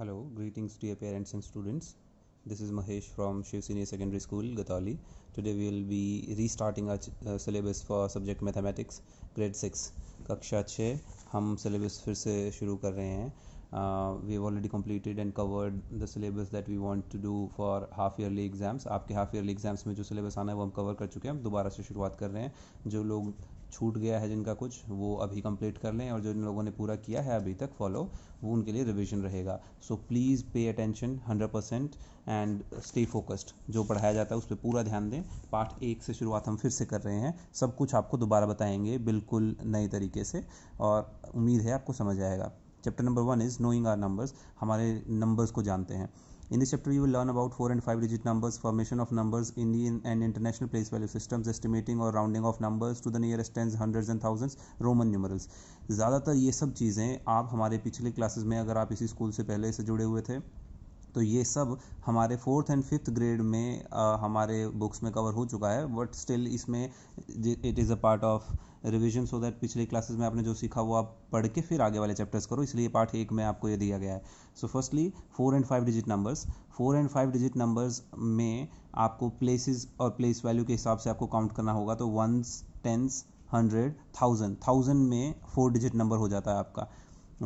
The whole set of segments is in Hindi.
Hello greetings to your parents and students this is Mahesh from Shiv senior secondary school Gatauli today we will be restarting आज syllabus for subject mathematics grade six कक्षा छः हम सिलेबस फिर से शुरू कर रहे हैं we have already completed and covered the syllabus that we want to do for half yearly exams आपके हाफ ईयरली एग्जाम्स में जो सिलेबस आना है वो हम कवर कर चुके हैं हम दोबारा से शुरुआत कर रहे हैं जो लोग छूट गया है जिनका कुछ वो अभी कंप्लीट कर लें और जो जिन लोगों ने पूरा किया है अभी तक फॉलो वो उनके लिए रिविजन रहेगा so please pay attention hundred percent and stay focused जो पढ़ाया जाता है उस पर पूरा ध्यान दें पार्ट एक से शुरुआत हम फिर से कर रहे हैं सब कुछ आपको दोबारा बताएंगे बिल्कुल नए तरीके से और उम्मीद है आपको समझ आएगा chapter number one is knowing our numbers हमारे नंबर्स को जानते हैं In this chapter, you will learn about 4 and 5 digit numbers, formation of numbers, Indian and international place value systems, estimating और rounding of numbers to the nearest tens, hundreds and thousands, Roman numerals. ज़्यादातर ये सब चीज़ें आप हमारे पिछले क्लासेस में अगर आप इसी स्कूल से पहले से जुड़े हुए थे तो ये सब हमारे फोर्थ एंड फिफ्थ ग्रेड में आ, हमारे बुक्स में कवर हो चुका है बट स्टिल इसमें it is a part of revision so that पिछले क्लासेस में आपने जो सीखा वो आप पढ़ के फिर आगे वाले चैप्टर्स करो इसलिए पार्ट एक में आपको ये दिया गया है so firstly four and five digit numbers four and five digit numbers में आपको प्लेसेस और प्लेस वैल्यू के हिसाब से आपको काउंट करना होगा तो ones tens hundred thousand thousand में फोर डिजिट नंबर हो जाता है आपका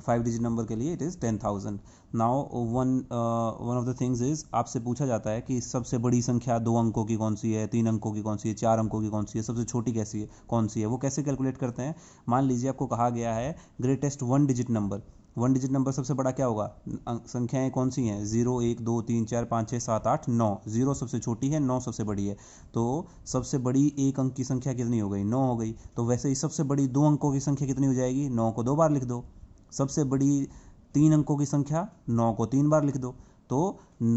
फाइव डिजिट नंबर के लिए it is ten thousand now one one of the things is आपसे पूछा जाता है कि सबसे बड़ी संख्या दो अंकों की कौन सी है तीन अंकों की कौन सी है चार अंकों की कौन सी है सबसे छोटी कैसी है कौन सी है वो कैसे कैलकुलेट करते हैं मान लीजिए आपको कहा गया है greatest one digit number one digit number सबसे बड़ा क्या होगा अं, संख्याएं कौन सी हैं जीरो एक दो तीन चार पाँच छः सात आठ नौ जीरो सबसे छोटी है नौ सबसे बड़ी है तो सबसे बड़ी एक अंक की संख्या कितनी हो गई नौ हो गई तो वैसे ही सबसे बड़ी दो अंकों की संख्या कितनी हो जाएगी नौ को दो बार लिख दो सबसे बड़ी तीन अंकों की संख्या नौ को तीन बार लिख दो तो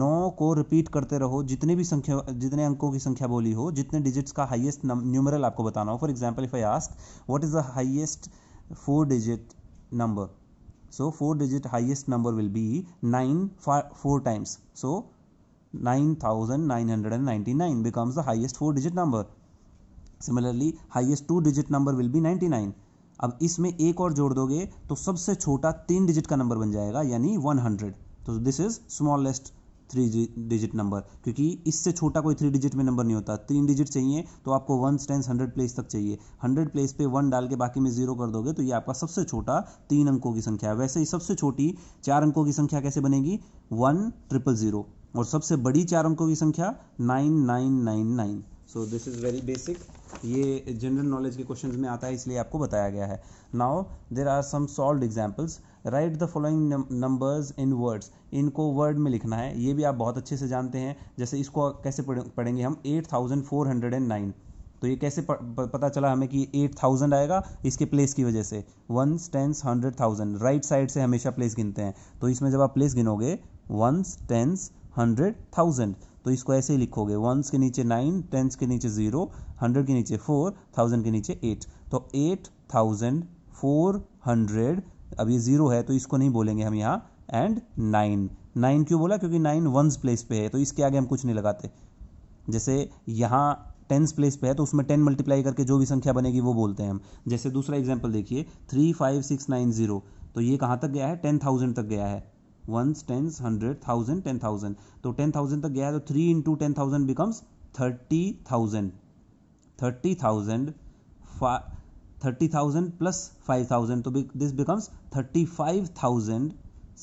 नौ को रिपीट करते रहो जितने भी संख्या जितने अंकों की संख्या बोली हो जितने डिजिट्स का हाइएस्ट न्यूमरल आपको बताना हो for example if I ask what is the highest four digit number so four digit highest number will be nine four times so nine thousand nine hundred and ninety nine becomes the highest four digit number similarly highest two digit number will be ninety nine अब इसमें एक और जोड़ दोगे तो सबसे छोटा तीन डिजिट का नंबर बन जाएगा यानी वन हंड्रेड तो this is smallest three digit number क्योंकि इससे छोटा कोई थ्री डिजिट में नंबर नहीं होता तीन डिजिट चाहिए तो आपको वन टेंस हंड्रेड प्लेस तक चाहिए हंड्रेड प्लेस पे वन डाल के बाकी में जीरो कर दोगे तो ये आपका सबसे छोटा तीन अंकों की संख्या है वैसे ही सबसे छोटी चार अंकों की संख्या कैसे बनेगी वन ट्रिपल जीरो और सबसे बड़ी चार अंकों की संख्या nine nine nine nine so this is very basic ये जनरल नॉलेज के क्वेश्चन में आता है इसलिए आपको बताया गया है now there are some solved examples write the following numbers in words इनको वर्ड में लिखना है ये भी आप बहुत अच्छे से जानते हैं जैसे इसको कैसे पढ़ेंगे हम eight thousand four hundred and nine तो ये कैसे प, प, पता चला हमें कि एट थाउजेंड आएगा इसके प्लेस की वजह से ones tens hundred thousand right side से हमेशा प्लेस गिनते हैं तो इसमें जब आप प्लेस गिनोगे वंस टेंस हंड्रेड थाउजेंड तो इसको ऐसे ही लिखोगे वंस के नीचे नाइन टेंस के नीचे ज़ीरो हंड्रेड के नीचे फोर थाउजेंड के नीचे एट तो एट थाउजेंड फोर हंड्रेड अब ये ज़ीरो है तो इसको नहीं बोलेंगे हम यहाँ एंड नाइन नाइन क्यों बोला क्योंकि नाइन वंस प्लेस पे है तो इसके आगे हम कुछ नहीं लगाते जैसे यहाँ टेंस प्लेस पे है तो उसमें टेन मल्टीप्लाई करके जो भी संख्या बनेगी वो बोलते हैं हम जैसे दूसरा एग्जाम्पल देखिए three five six nine zero तो ये कहाँ तक गया है टेन थाउजेंड तक गया है ones tens hundred thousand ten thousand तो टेन थाउजेंड तक गया तो three into ten thousand becomes thirty thousand thirty thousand thirty thousand plus five thousand तो this becomes thirty five thousand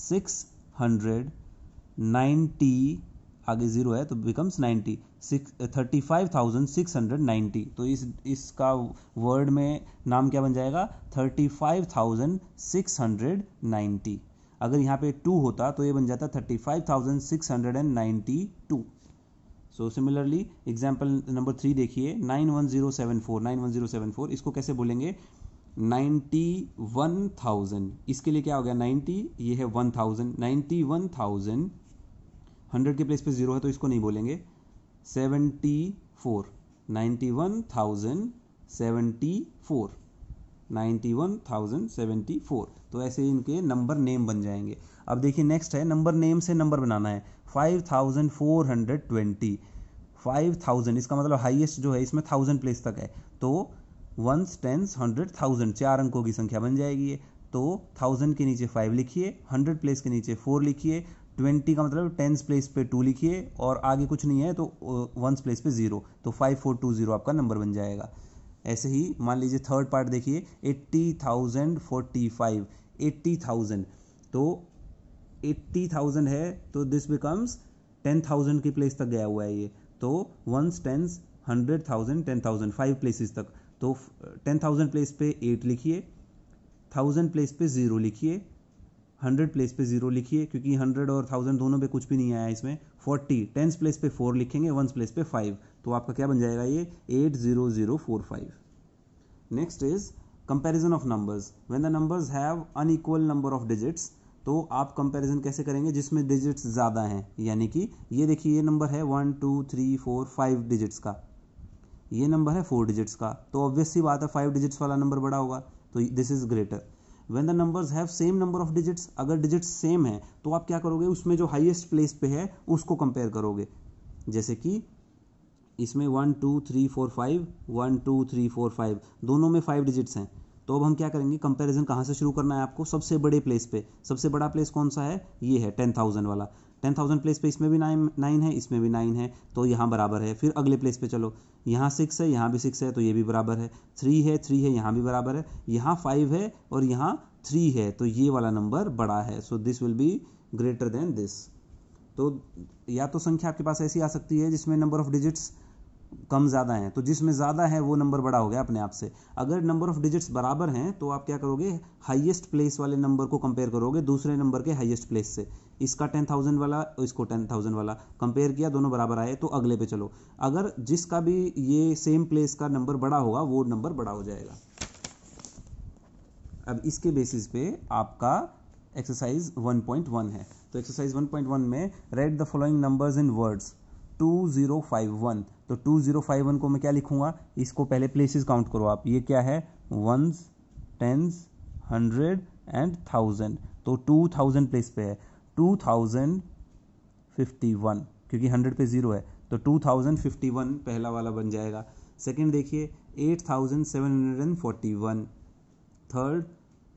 six hundred ninety आगे जीरो है तो becomes ninety thirty five thousand six hundred ninety तो इस इसका वर्ड में नाम क्या बन जाएगा thirty five thousand six hundred ninety अगर यहाँ पे टू होता तो ये बन जाता thirty five thousand six hundred and ninety two so similarly example number three देखिए nine one zero seven four nine one zero seven four इसको कैसे बोलेंगे नाइन्टी वन थाउजेंड इसके लिए क्या हो गया नाइन्टी ये है one thousand ninety one thousand hundred के प्लेस पे जीरो है तो इसको नहीं बोलेंगे seventy four ninety one thousand seventy four 91,074 तो ऐसे इनके नंबर नेम बन जाएंगे अब देखिए नेक्स्ट है नंबर नेम से नंबर बनाना है 5,420 5000 इसका मतलब हाईएस्ट जो है इसमें थाउजेंड प्लेस तक है तो वंस टेंस हंड्रेड थाउजेंड चार अंकों की संख्या बन जाएगी ये तो थाउजेंड के नीचे फाइव लिखिए हंड्रेड प्लेस के नीचे फोर लिखिए ट्वेंटी का मतलब टेंस प्लेस पे टू लिखिए और आगे कुछ नहीं है तो वंस प्लेस पे जीरो तो फाइव फोर टू जीरो आपका नंबर बन जाएगा ऐसे ही मान लीजिए थर्ड पार्ट देखिए eighty thousand forty five eighty thousand तो एट्टी थाउजेंड है तो दिस बिकम्स टेन थाउजेंड की प्लेस तक गया हुआ है ये तो ones tens hundred thousand ten thousand five places तक तो टेन थाउजेंड प्लेस पे एट लिखिए थाउजेंड प्लेस पे ज़ीरो लिखिए हंड्रेड प्लेस पे ज़ीरो लिखिए क्योंकि हंड्रेड और थाउजेंड दोनों पे कुछ भी नहीं आया इसमें फोर्टी टेंस प्लेस पे फोर लिखेंगे वंस प्लेस पे फाइव तो आपका क्या बन जाएगा ये eight zero zero four five next is comparison of numbers when the numbers have unequal number of digits तो आप कंपैरिजन कैसे करेंगे जिसमें डिजिट्स ज़्यादा हैं यानी कि ये देखिए ये नंबर है one two three four five digits का ये नंबर है फोर डिजिट्स का तो ऑब्वियसली बात है फाइव डिजिट्स वाला नंबर बड़ा होगा तो this is greater when the numbers have same number of digits अगर डिजिट्स सेम है तो आप क्या करोगे उसमें जो हाइएस्ट प्लेस पे है उसको कंपेयर करोगे जैसे कि इसमें one two three four five one two three four five दोनों में फाइव डिजिट्स हैं तो अब हम क्या करेंगे कंपैरिजन कहाँ से शुरू करना है आपको सबसे बड़े प्लेस पे सबसे बड़ा प्लेस कौन सा है ये है टेन थाउजेंड वाला टेन थाउजेंड प्लेस पे इसमें भी नाइन नाइन है इसमें भी नाइन है तो यहाँ बराबर है फिर अगले प्लेस पे चलो यहाँ सिक्स है यहाँ भी सिक्स है तो ये भी बराबर है थ्री है थ्री है यहाँ भी बराबर है यहाँ फाइव है और यहाँ थ्री है तो ये वाला नंबर बड़ा है so this will be greater than this तो या तो संख्या आपके पास ऐसी आ सकती है जिसमें नंबर ऑफ डिजिट्स कम ज़्यादा हैं तो जिसमें ज़्यादा है वो नंबर बड़ा हो गया अपने आप से अगर नंबर ऑफ डिजिट्स बराबर हैं तो आप क्या करोगे हाईएस्ट प्लेस वाले नंबर को कंपेयर करोगे दूसरे नंबर के हाईएस्ट प्लेस से इसका टेन थाउजेंड वाला इसको टेन थाउजेंड वाला कंपेयर किया दोनों बराबर आए तो अगले पे चलो अगर जिसका भी ये सेम प्लेस का नंबर बड़ा होगा वो नंबर बड़ा हो जाएगा अब इसके बेसिस पे आपका एक्सरसाइज 1.1 है तो एक्सरसाइज 1.1 में read the following numbers in words 2051 तो 2051 को मैं क्या लिखूंगा इसको पहले प्लेसेस काउंट करो आप ये क्या है ones tens hundred and thousand तो 2000 प्लेस पे है 2051 क्योंकि 100 पे ज़ीरो है तो 2051 पहला वाला बन जाएगा सेकंड देखिए 8741 third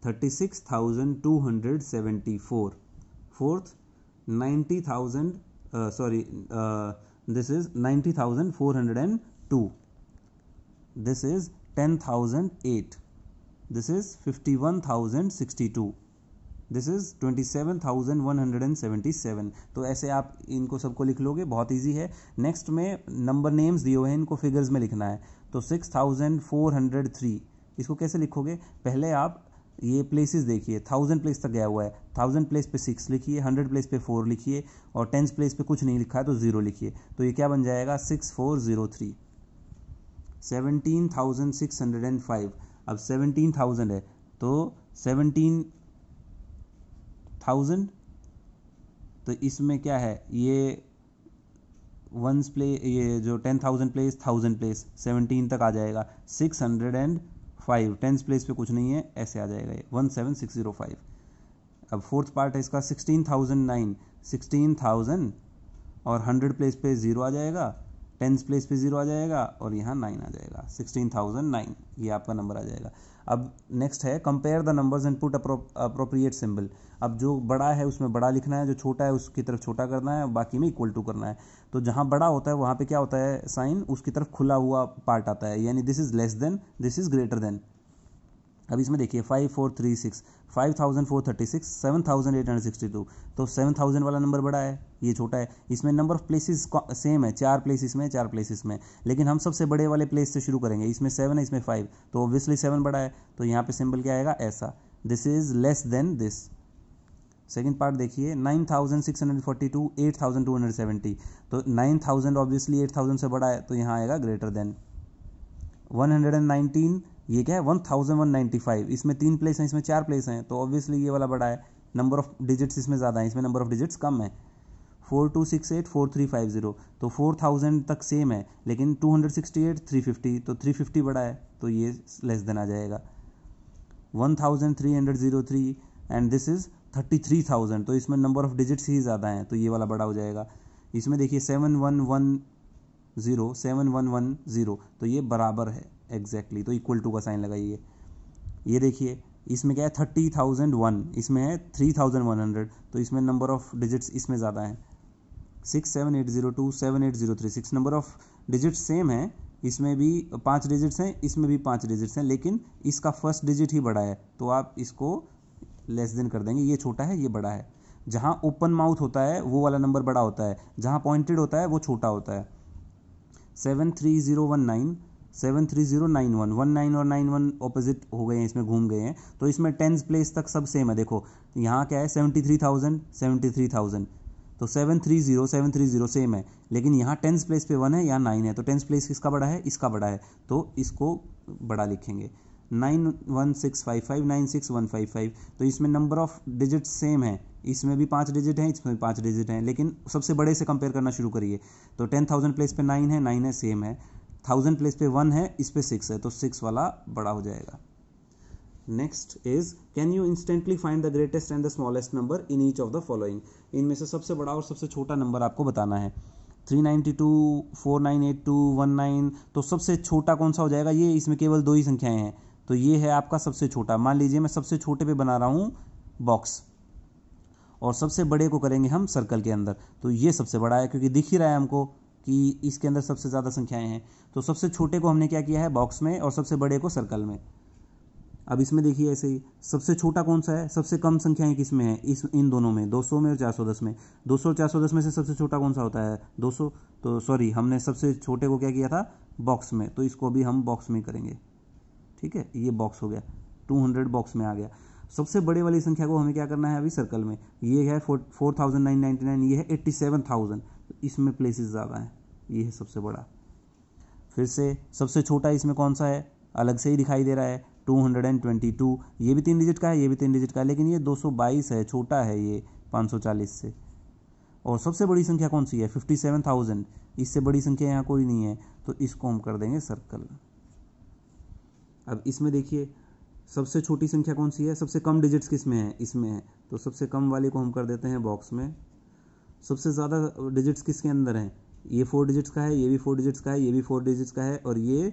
36274 fourth ninety thousand sorry this is 90402 this is 10008 this is 51062 this is twenty seven thousand one hundred and seventy seven तो ऐसे आप इनको सबको लिख लोगे बहुत ईजी है नेक्स्ट में नंबर नेम्स दिए हुए हैं इनको फिगर्स में लिखना है तो six thousand four hundred three इसको कैसे लिखोगे पहले आप ये प्लेसेस देखिए थाउजेंड प्लेस तक गया हुआ है थाउजेंड प्लेस पे सिक्स लिखिए हंड्रेड प्लेस पे फोर लिखिए और टेंथ प्लेस पे कुछ नहीं लिखा है तो ज़ीरो लिखिए तो ये क्या बन जाएगा six four zero three seventeen thousand six hundred and five अब सेवनटीन थाउजेंड है तो सेवनटीन थाउजेंड तो इसमें क्या है ये वंस प्ले ये जो ten thousand place thousand place seventeen तक आ जाएगा six hundred and five tenth place पे कुछ नहीं है ऐसे आ जाएगा ये one seven six zero five अब फोर्थ पार्ट है इसका sixteen thousand nine sixteen thousand और हंड्रेड प्लेस पे ज़ीरो आ जाएगा टेंथ प्लेस पे ज़ीरो आ जाएगा और यहाँ नाइन आ जाएगा सिक्सटीन थाउजेंड नाइन ये आपका नंबर आ जाएगा अब नेक्स्ट है compare the numbers and put appropriate symbol अब जो बड़ा है उसमें बड़ा लिखना है जो छोटा है उसकी तरफ छोटा करना है बाकी में इक्वल टू करना है तो जहाँ बड़ा होता है वहाँ पे क्या होता है साइन उसकी तरफ खुला हुआ पार्ट आता है यानी this is less than this is greater than अब इसमें देखिए five four three six five thousand four thirty six seven thousand eight hundred sixty two तो सेवन थाउजेंड वाला नंबर बड़ा है ये छोटा है इसमें नंबर ऑफ प्लेसेस सेम है चार प्लेसेस में चार प्लेसेस में लेकिन हम सबसे बड़े वाले प्लेस से शुरू करेंगे इसमें सेवन है इसमें फाइव तो ऑब्वियसली सेवन बड़ा है तो यहाँ पे सिंबल क्या आएगा ऐसा this is less than this second part देखिए nine thousand six hundred forty two eight thousand two hundred seventy तो nine thousand obviously eight thousand से बड़ा है तो यहाँ आएगा greater than one hundred and nineteen ये क्या है one thousand one ninety five इसमें तीन प्लेस हैं इसमें चार प्लेस हैं तो ऑब्वियसली ये वाला बड़ा है नंबर ऑफ डिजिट्स इसमें ज़्यादा है इसमें नंबर ऑफ डिजिट्स कम है four two six eight four three five zero तो फोर थाउजेंड तक सेम है लेकिन two hundred sixty eight three fifty तो थ्री फिफ्टी बड़ा है तो ये लेस देन आ जाएगा one thousand three hundred zero three and this is thirty three thousand तो इसमें नंबर ऑफ डिजिट्स ही ज़्यादा हैं तो ये वाला बड़ा हो जाएगा इसमें देखिए seven one one zero seven one one zero तो ये बराबर है एग्जैक्टली तो इक्वल टू का साइन लगाइए ये देखिए इसमें क्या है थर्टी थाउजेंड वन इसमें है थ्री थाउजेंड वन हंड्रेड तो इसमें नंबर ऑफ डिजिट्स इसमें ज़्यादा है six seven eight zero two seven eight zero three six number of digits same है इसमें भी पाँच डिजिट्स हैं इसमें भी पाँच डिजिट्स हैं लेकिन इसका फर्स्ट डिजिट ही बड़ा है तो आप इसको लेस देन कर देंगे ये छोटा है ये बड़ा है जहाँ ओपन माउथ होता है वो वाला नंबर बड़ा होता है जहाँ पॉइंटेड होता है वो छोटा होता है seven three zero one nine seven three zero nine one one nine और नाइन वन ऑपोजिट हो गए हैं इसमें घूम गए हैं तो इसमें टेंथ प्लेस तक सब सेम है देखो यहाँ क्या है seventy three thousand seventy three thousand तो seven three zero seven three zero same है लेकिन यहाँ टेंथ प्लेस पे वन है यहाँ नाइन है तो टेंथ प्लेस किसका बड़ा है इसका बड़ा है तो इसको बड़ा लिखेंगे nine one six five five nine six one five five तो इसमें नंबर ऑफ डिजिट सेम है इसमें भी पाँच डिजिट हैं इसमें भी पाँच डिजिट हैं लेकिन सबसे बड़े से कंपेयर करना शुरू करिए तो टेन थाउजेंड प्लेस पे नाइन है नाइन है सेम है थाउजेंड प्लेस पे वन है इस पे सिक्स है तो सिक्स वाला बड़ा हो जाएगा next is can you instantly find the greatest and the smallest number in each of the following इनमें से सबसे बड़ा और सबसे छोटा नंबर आपको बताना है 392, वन नाइन तो सबसे छोटा कौन सा हो जाएगा ये इसमें केवल दो ही संख्याएं हैं तो ये है आपका सबसे छोटा मान लीजिए मैं सबसे छोटे पे बना रहा हूँ बॉक्स और सबसे बड़े को करेंगे हम सर्कल के अंदर तो ये सबसे बड़ा है क्योंकि दिख ही रहा है हमको कि इसके अंदर सबसे ज़्यादा संख्याएं हैं तो सबसे छोटे को हमने क्या किया है बॉक्स में और सबसे बड़े को सर्कल में अब इसमें देखिए ऐसे ही सबसे छोटा कौन सा है सबसे कम संख्याएं किस में है इस इन दोनों में 200 में और 410 में 200 और 410 में से सबसे छोटा कौन सा होता है 200 तो सॉरी हमने सबसे छोटे को क्या किया था बॉक्स में तो इसको भी हम बॉक्स में करेंगे ठीक है ये बॉक्स हो गया 200 बॉक्स में आ गया सबसे बड़े वाली संख्या को हमें क्या करना है अभी सर्कल में ये है फोर थाउजेंड नाइन नाइन ये है एट्टी सेवन थाउजेंड इसमें प्लेसेज ज़्यादा हैं ये है सबसे बड़ा फिर से सबसे छोटा इसमें कौन सा है अलग से ही दिखाई दे रहा है 222 ये भी तीन डिजिट का है ये भी तीन डिजिट का है लेकिन ये 222 है छोटा है ये 540 से और सबसे बड़ी संख्या कौन सी है 57,000 इससे बड़ी संख्या यहाँ कोई नहीं है तो इसको हम कर देंगे सर्कल अब इसमें देखिए सबसे छोटी संख्या कौन सी है सबसे कम डिजिट्स किस में है इसमें है तो सबसे कम वाले को हम कर देते हैं बॉक्स में सबसे ज़्यादा डिजिट्स किसके अंदर हैं ये फोर डिजिट्स का है ये भी फोर डिजिट्स का है ये भी फोर डिजिट्स का है और ये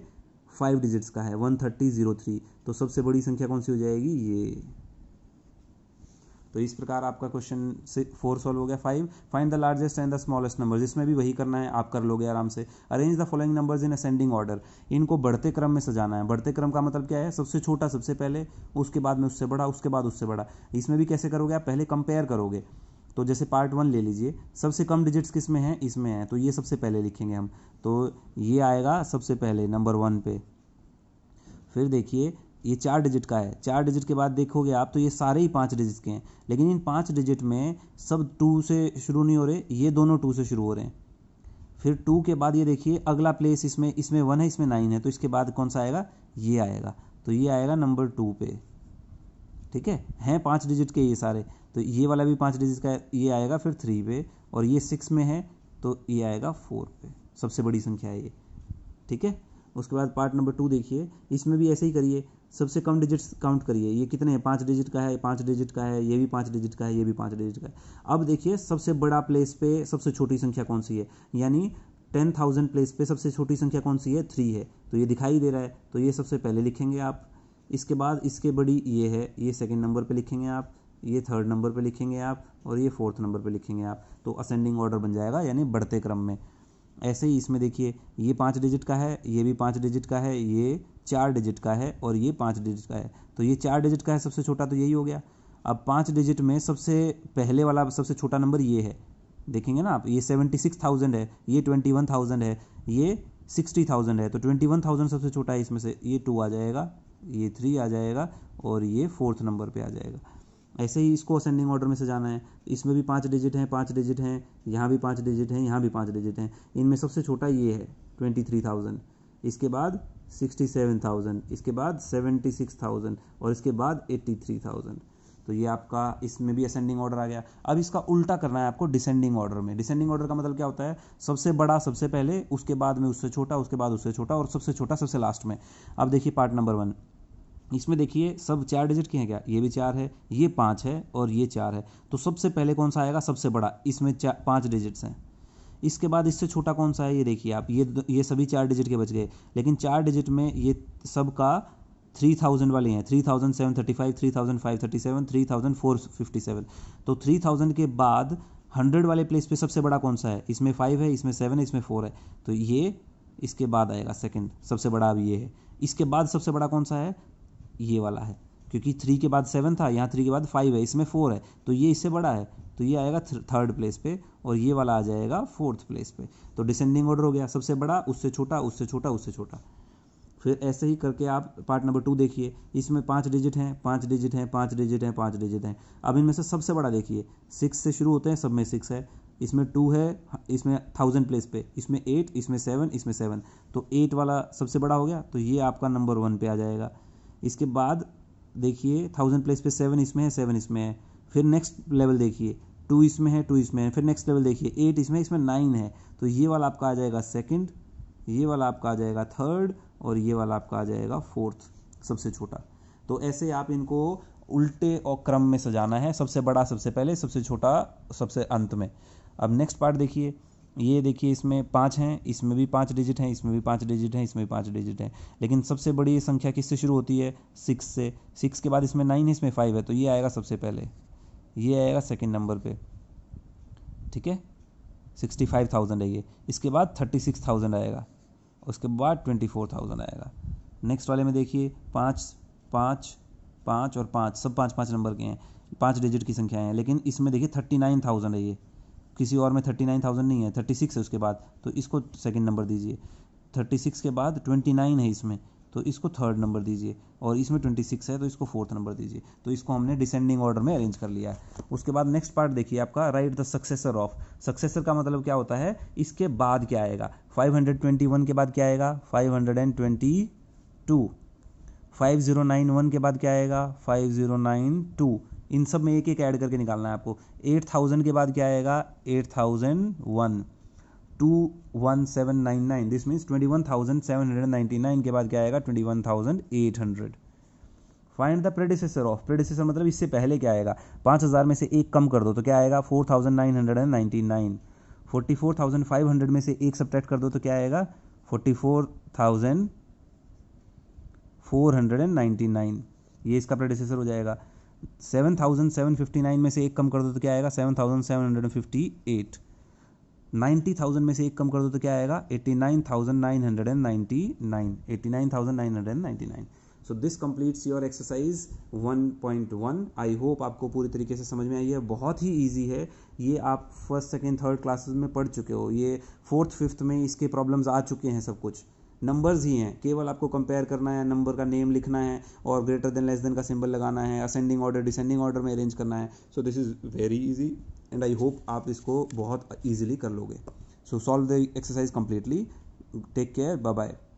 फाइव डिजिट्स का है वन थर्टी जीरो थ्री तो सबसे बड़ी संख्या कौन सी हो जाएगी ये तो इस प्रकार आपका क्वेश्चन फोर सॉल्व हो गया five find the largest and the smallest number इसमें भी वही करना है आप कर लोगे आराम से arrange the following numbers in ascending order इनको बढ़ते क्रम में सजाना है बढ़ते क्रम का मतलब क्या है सबसे छोटा सबसे पहले उसके बाद में उससे बड़ा उसके बाद उससे बड़ा इसमें भी कैसे करोगे आप पहले कंपेयर करोगे तो जैसे पार्ट वन ले लीजिए सबसे कम डिजिट्स किस में हैं इसमें हैं तो ये सबसे पहले लिखेंगे हम तो ये आएगा सबसे पहले नंबर वन पे फिर देखिए ये चार डिजिट का है चार डिजिट के बाद देखोगे आप तो ये सारे ही पाँच डिजिट के हैं लेकिन इन पाँच डिजिट में सब टू से शुरू नहीं हो रहे ये दोनों टू से शुरू हो रहे हैं फिर टू के बाद ये देखिए अगला प्लेस इसमें इसमें वन है इसमें नाइन है तो इसके बाद कौन सा आएगा ये आएगा तो ये आएगा नंबर टू पे ठीक है हैं पाँच डिजिट के ये सारे तो ये वाला भी पाँच डिजिट का ये आएगा फिर थ्री पे और ये सिक्स में है तो ये आएगा फोर पे सबसे बड़ी संख्या है ये ठीक है उसके बाद पार्ट नंबर टू देखिए इसमें भी ऐसे ही करिए सबसे कम डिजिट्स काउंट करिए ये कितने हैं पाँच डिजिट का है पाँच डिजिट का है ये भी पाँच डिजिट का है ये भी पाँच डिजिट का है अब देखिए सबसे बड़ा प्लेस पे सबसे छोटी संख्या कौन सी है यानी टेन थाउजेंड प्लेस पे सबसे छोटी संख्या कौन सी है थ्री है तो ये दिखाई दे रहा है तो ये सबसे पहले लिखेंगे आप इसके बाद इसके बड़ी ये है ये सेकेंड नंबर पर लिखेंगे आप ये थर्ड नंबर पे लिखेंगे आप और ये फोर्थ नंबर पे लिखेंगे आप तो असेंडिंग ऑर्डर बन जाएगा यानी बढ़ते क्रम में ऐसे ही इसमें देखिए ये पाँच डिजिट का है ये भी पाँच डिजिट का है ये चार डिजिट का है और ये पाँच डिजिट का है तो ये चार डिजिट का है सबसे छोटा तो यही हो गया अब पाँच डिजिट में सबसे पहले वाला सबसे छोटा नंबर ये है देखेंगे ना आप ये सेवेंटी सिक्स थाउजेंड है ये ट्वेंटी वन थाउजेंड है ये सिक्सटी थाउजेंड है तो ट्वेंटी वन थाउजेंड सबसे छोटा है इसमें से ये टू आ जाएगा ये थ्री आ जाएगा और ये फोर्थ नंबर पे आ जाएगा ऐसे ही इसको असेंडिंग ऑर्डर में से जाना है इसमें भी पाँच डिजिट हैं पाँच डिजिट हैं यहाँ भी पाँच डिजिट हैं यहाँ भी पाँच डिजिट हैं इनमें सबसे छोटा ये है ट्वेंटी थ्री थाउजेंड इसके बाद सिक्सटी सेवन थाउजेंड इसके बाद सेवेंटी सिक्स थाउजेंड और इसके बाद एट्टी थ्री थाउजेंड तो ये आपका इसमें भी असेंडिंग ऑर्डर आ गया अब इसका उल्टा करना है आपको डिसेंडिंग ऑर्डर में डिसेंडिंग ऑर्डर का मतलब क्या होता है सबसे बड़ा सबसे पहले उसके बाद में उससे छोटा उसके बाद उससे छोटा और सबसे छोटा सबसे लास्ट में अब देखिए पार्ट नंबर वन इसमें देखिए सब चार डिजिट के हैं क्या ये भी चार है ये पाँच है और ये चार है तो सबसे पहले कौन सा आएगा सबसे बड़ा इसमें चार पाँच डिजिट्स हैं इसके बाद इससे छोटा कौन सा है ये देखिए आप ये ये सभी चार डिजिट के बच गए लेकिन चार डिजिट में ये सब का थ्री थाउजेंड वाले हैं three thousand seven thirty five three thousand five thirty seven three thousand four fifty seven तो थ्री थाउजेंड के बाद हंड्रेड वाले प्लेस पे सबसे बड़ा कौन सा है इसमें फाइव है इसमें सेवन है इसमें फोर है तो ये इसके बाद आएगा सेकेंड सबसे बड़ा अब ये है इसके बाद सबसे बड़ा कौन सा है ये वाला है क्योंकि थ्री के बाद सेवन था यहाँ थ्री के बाद फाइव है इसमें फोर है तो ये इससे बड़ा है तो ये आएगा थर्ड प्लेस पे और ये वाला आ जाएगा फोर्थ प्लेस पे तो डिसेंडिंग ऑर्डर हो गया सबसे बड़ा उससे छोटा उससे छोटा उससे छोटा फिर ऐसे ही करके आप पार्ट नंबर टू देखिए इसमें पाँच डिजिट हैं पाँच डिजिट हैं पाँच डिजिट हैं पाँच डिजिट हैं अब इनमें से सबसे बड़ा देखिए सिक्स से शुरू होते हैं सब में सिक्स है इसमें टू है इसमें थाउजेंड प्लेस पे इसमें एट इसमें सेवन इसमें सेवन तो एट वाला सबसे बड़ा हो गया तो ये आपका नंबर वन पे आ जाएगा इसके बाद देखिए थाउजेंड प्लेस पे सेवन इसमें है सेवन इसमें है फिर नेक्स्ट लेवल देखिए टू इसमें है टू इसमें है फिर नेक्स्ट लेवल देखिए एट इसमें इसमें नाइन है तो ये वाला आपका आ जाएगा सेकेंड ये वाला आपका आ जाएगा थर्ड और ये वाला आपका आ जाएगा फोर्थ सबसे छोटा तो ऐसे आप इनको उल्टे और क्रम में सजाना है सबसे बड़ा सबसे पहले सबसे छोटा सबसे अंत में अब नेक्स्ट पार्ट देखिए ये देखिए इसमें पाँच हैं इसमें भी पाँच डिजिट हैं इसमें भी पाँच डिजिट हैं इसमें भी पाँच डिजिट हैं लेकिन सबसे बड़ी संख्या किससे शुरू होती है सिक्स से सिक्स के बाद इसमें नाइन है इसमें फाइव है तो ये आएगा सबसे पहले ये आएगा सेकेंड नंबर पर ठीक है सिक्सटी फाइव थाउजेंड है ये इसके बाद थर्टी सिक्स थाउजेंड आएगा उसके बाद ट्वेंटी फोर थाउजेंड आएगा नेक्स्ट वाले में देखिए पाँच पाँच पाँच और पाँच सब पाँच पाँच नंबर के हैं पाँच डिजिट की संख्याएं हैं लेकिन इसमें देखिए थर्टी नाइन थाउजेंड है ये किसी और में थर्टी नाइन थाउजेंड नहीं है थर्टी सिक्स है उसके बाद तो इसको सेकंड नंबर दीजिए थर्टी सिक्स के बाद ट्वेंटी नाइन है इसमें तो इसको थर्ड नंबर दीजिए और इसमें ट्वेंटी सिक्स है तो इसको फोर्थ नंबर दीजिए तो इसको हमने डिसेंडिंग ऑर्डर में अरेंज कर लिया है उसके बाद नेक्स्ट पार्ट देखिए आपका write the successor of successor का मतलब क्या होता है इसके बाद क्या आएगा वन के बाद क्या आएगा नाइन 5091 के बाद क्या आएगा 5092 इन सब में एक एक ऐड करके निकालना है आपको एट थाउजेंड के बाद क्या आएगा eight thousand one two one seven nine nine this means twenty one thousand seven hundred ninety nine के बाद क्या आएगा twenty one thousand eight hundred find the predecessor of predecessor मतलब इससे पहले क्या आएगा पाँच हज़ार में से एक कम कर दो तो क्या आएगा four thousand nine hundred and ninety nine forty four thousand five hundred में से एक सब्ट्रैक्ट कर दो तो क्या आएगा forty four thousand four hundred and ninety nine ये इसका प्रेडिसेसर हो जाएगा 7,759 फिफ्टी नाइन में से एक कम कर दो तो क्या आएगा 7,758 थाउजेंड में से एक कम कर दो तो क्या आएगा 89,999 nine thousand nine hundred and ninety nine nine thousand nine hundred nine so this completes your exercise 1.1 I hope आपको पूरी तरीके से समझ में आई है बहुत ही ईजी है ये आप फर्स्ट सेकेंड थर्ड क्लासेस में पढ़ चुके हो ये फोर्थ फिफ्थ में इसके प्रॉब्लम्स आ चुके हैं सब कुछ नंबर्स ही हैं केवल आपको कंपेयर करना है नंबर का नेम लिखना है और ग्रेटर देन लेस देन का सिंबल लगाना है असेंडिंग ऑर्डर डिसेंडिंग ऑर्डर में अरेंज करना है so this is very easy and I hope आप इसको बहुत ईजिली कर लोगे so solve the exercise completely take care bye bye